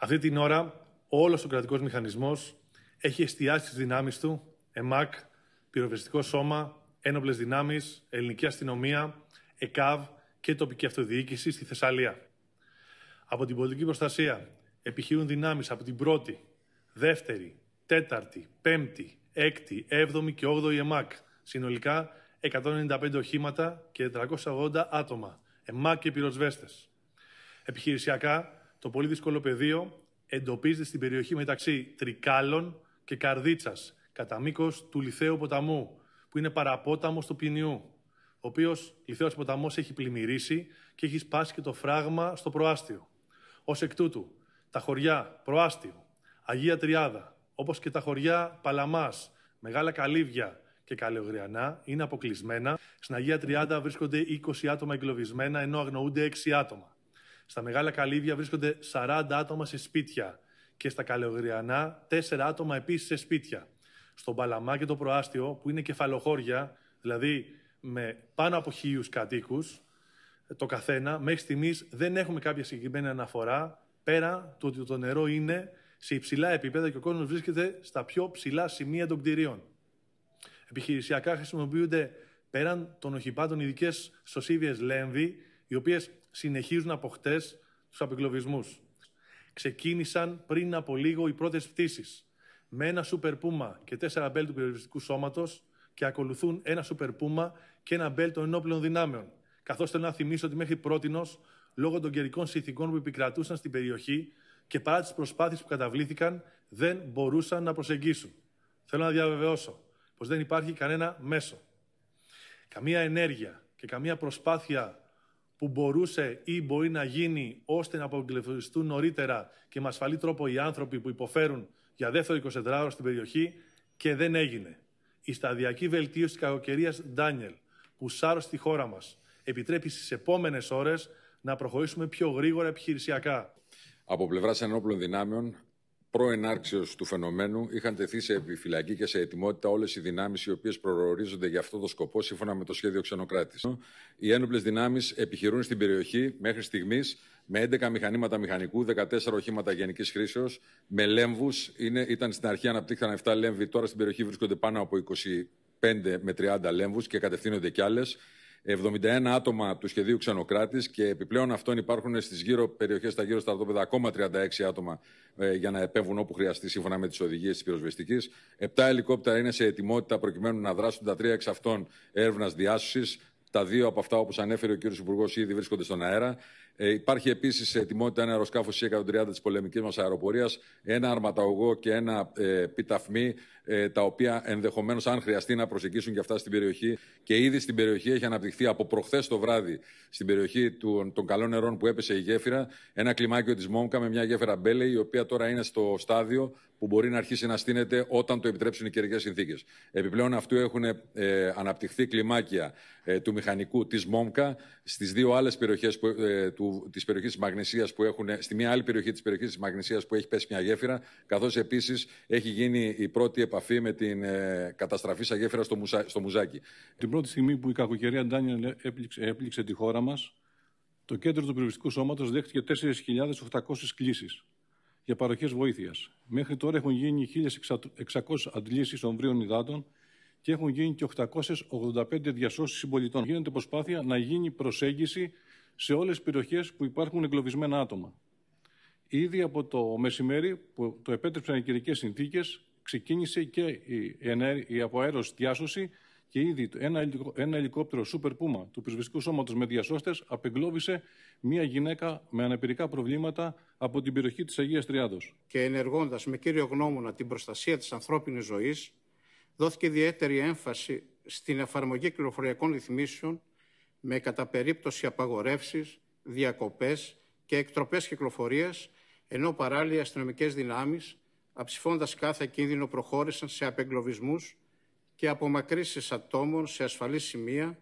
Αυτή την ώρα όλος ο κρατικός μηχανισμός έχει εστιάσει τι δυνάμεις του, ΕΜΑΚ, πυροβεστικό σώμα, ένοπλες δυνάμεις, ελληνική αστυνομία, ΕΚΑΒ και τοπική αυτοδιοίκηση στη Θεσσαλία. Από την πολιτική προστασία επιχειρούν δυνάμεις από την πρώτη, δεύτερη, τέταρτη, πέμπτη, έκτη, έβδομη και όγδοη ΕΜΑΚ. Συνολικά 195 οχήματα και 480 άτομα. ΕΜΑΚ και πυροσβέστες. Επιχειρησιακά το πολύ δύσκολο πεδίο εντοπίζεται στην περιοχή μεταξύ Τρικάλων και καρδίτσας κατά μήκος του Λιθαίου ποταμού, που είναι παραπόταμος του Ποινιού, ο οποίος Λιθαίος ποταμός έχει πλημμυρίσει και έχει σπάσει και το φράγμα στο προάστιο. Ως εκ τούτου, τα χωριά Προάστιο, Αγία Τριάδα, όπως και τα χωριά Παλαμάς, Μεγάλα Καλύβια και Καλεογριανά είναι αποκλεισμένα. Στην Αγία Τριάδα βρίσκονται 20 άτομα εγκλωβισμένα, ενώ αγνοούνται 6 άτομα. Στα μεγάλα καλύβια βρίσκονται 40 άτομα σε σπίτια και στα καλεογριανά 4 άτομα επίσης σε σπίτια. Στον Παλαμά και το Προάστιο, που είναι κεφαλοχώρια, δηλαδή με πάνω από χίλιους κατοίκους, το καθένα, μέχρι στιγμής δεν έχουμε κάποια συγκεκριμένη αναφορά πέρα του ότι το νερό είναι σε υψηλά επίπεδα και ο κόσμος βρίσκεται στα πιο ψηλά σημεία των κτηρίων. Επιχειρησιακά χρησιμοποιούνται πέραν των οχυπάτων ειδικές σωσίβιες λέμβη οι οποίες συνεχίζουν από χτέ τους απεγκλωβισμούς. Ξεκίνησαν πριν από λίγο οι πρώτες πτήσεις με ένα σούπερ πούμα και τέσσερα μπέλ του περιοριστικού σώματος και ακολουθούν ένα σούπερ πούμα και ένα μπέλ των ενόπλων δυνάμεων. Καθώς θέλω να θυμίσω ότι μέχρι πρότινο, λόγω των καιρικών συνθηκών που επικρατούσαν στην περιοχή και παρά τις προσπάθειες που καταβλήθηκαν, δεν μπορούσαν να προσεγγίσουν. Θέλω να διαβεβαιώσω πως δεν υπάρχει κανένα μέσο, καμία ενέργεια και καμία προσπάθεια που μπορούσε ή μπορεί να γίνει ώστε να αποκλειστούν νωρίτερα και με ασφαλή τρόπο οι άνθρωποι που υποφέρουν για δεύτερο 24ωρο στην περιοχή και δεν έγινε. Η σταδιακή βελτίωση της κακοκαιρίας Ντάνιελ, που σάρωσε τη χώρα μας, επιτρέπει στις επόμενες ώρες να προχωρήσουμε πιο γρήγορα επιχειρησιακά. Από πλευράς ενόπλων δυνάμεων, προενάρξεω του φαινομένου είχαν τεθεί σε επιφυλακή και σε ετοιμότητα όλες οι δυνάμεις οι οποίες προορίζονται για αυτό το σκοπό σύμφωνα με το σχέδιο ξενοκράτης. Οι ένοπλες δυνάμεις επιχειρούν στην περιοχή μέχρι στιγμής με 11 μηχανήματα μηχανικού, 14 οχήματα γενικής χρήσεως, με λέμβους. Ήταν στην αρχή αναπτύχθηκαν 7 λέμβοι, τώρα στην περιοχή βρίσκονται πάνω από 25 με 30 λέμβους και κατευθύνονται κι άλλες. 71 άτομα του σχεδίου Ξενοκράτης και επιπλέον αυτών υπάρχουν στις γύρω περιοχές, στα γύρω στα αρτόπεδα, ακόμα 36 άτομα ε, για να επέμβουν όπου χρειαστεί σύμφωνα με τις οδηγίες της πυροσβεστικής. 7 ελικόπτερα είναι σε ετοιμότητα προκειμένου να δράσουν τα τρία εξ αυτών έρευνας διάσωσης. Τα δύο από αυτά, όπως ανέφερε ο κύριος Υπουργός, ήδη βρίσκονται στον αέρα. Ε, υπάρχει επίσης ετοιμότητα ένα αεροσκάφος C-130 της πολεμικής μας αεροπορίας, ένα αρματαγωγό και ένα ε, πιταφμί, ε, τα οποία ενδεχομένως, αν χρειαστεί, να προσεγγίσουν και αυτά στην περιοχή. Και ήδη στην περιοχή έχει αναπτυχθεί από προχθές το βράδυ, στην περιοχή του, των καλών νερών που έπεσε η γέφυρα, ένα κλιμάκιο της Μόμκα με μια γέφυρα Μπέλε, η οποία τώρα είναι στο στάδιο που μπορεί να αρχίσει να στείνεται όταν το επιτρέψουν οι καιρικές συνθήκες. Επιπλέον αυτού έχουν ε, αναπτυχθεί κλιμάκια ε, του βιομηχανικού της ΜΟΜΚΑ στις δύο άλλες περιοχές που, ε, του, της περιοχής της Μαγνησίας που έχουν, στη μία άλλη περιοχή της περιοχής της Μαγνησίας που έχει πέσει μια γέφυρα, καθώς επίσης έχει γίνει η πρώτη επαφή με την ε, σαν γέφυρα στο, Μουσα, στο Μουζάκι. Την πρώτη στιγμή που η κακοκαιρία Ντάνιελ έπληξε, έπληξε τη χώρα μας, το κέντρο του περιοριστικού σώματος δέχτηκε 4.800 κλήσεις για παροχές βοήθειας. Μέχρι τώρα έχουν γίνει 1.600 αντλήσεις ομβρίων υδάτων και έχουν γίνει και 885 διασώσεις συμπολιτών. Γίνεται προσπάθεια να γίνει προσέγγιση σε όλες τις περιοχές που υπάρχουν εγκλωβισμένα άτομα. Ήδη από το μεσημέρι, που το επέτρεψαν οι καιρικές συνθήκες, ξεκίνησε και η, αποαέρωση διάσωση και ήδη ένα, ένα ελικόπτερο Super Puma του πυροσβεστικού σώματος με διασώστες απεγκλώβησε μία γυναίκα με αναπηρικά προβλήματα από την περιοχή της Αγίας Τριάδος. Και ενεργώντας με κύριο γνώμονα την προστασία της ανθρώπινης ζωής, δόθηκε ιδιαίτερη έμφαση στην εφαρμογή κυκλοφοριακών ρυθμίσεων με κατά περίπτωση απαγορεύσεις, διακοπές και εκτροπές κυκλοφορίας, ενώ παράλληλα οι αστυνομικές δυνάμεις, αψηφώντας κάθε κίνδυνο, προχώρησαν σε απεγκλωβισμούς και απομακρύσεις ατόμων σε ασφαλή σημεία,